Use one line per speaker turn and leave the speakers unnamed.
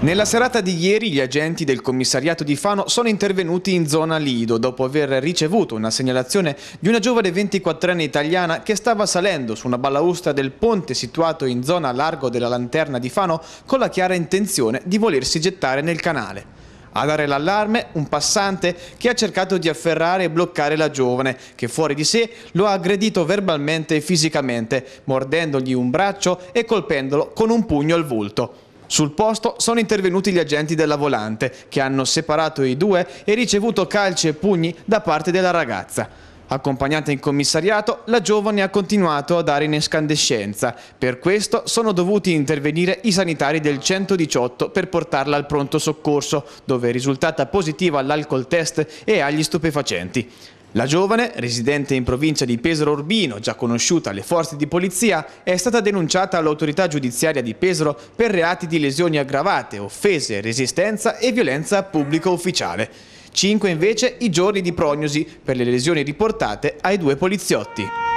Nella serata di ieri gli agenti del commissariato di Fano sono intervenuti in zona Lido dopo aver ricevuto una segnalazione di una giovane 24enne italiana che stava salendo su una balaustra del ponte situato in zona largo della lanterna di Fano con la chiara intenzione di volersi gettare nel canale. A dare l'allarme un passante che ha cercato di afferrare e bloccare la giovane, che fuori di sé lo ha aggredito verbalmente e fisicamente, mordendogli un braccio e colpendolo con un pugno al volto. Sul posto sono intervenuti gli agenti della volante che hanno separato i due e ricevuto calci e pugni da parte della ragazza. Accompagnata in commissariato, la giovane ha continuato a dare in escandescenza. Per questo sono dovuti intervenire i sanitari del 118 per portarla al pronto soccorso, dove è risultata positiva all'alcol test e agli stupefacenti. La giovane, residente in provincia di Pesaro Urbino, già conosciuta alle forze di polizia, è stata denunciata all'autorità giudiziaria di Pesaro per reati di lesioni aggravate, offese, resistenza e violenza pubblico ufficiale. Cinque invece i giorni di prognosi per le lesioni riportate ai due poliziotti.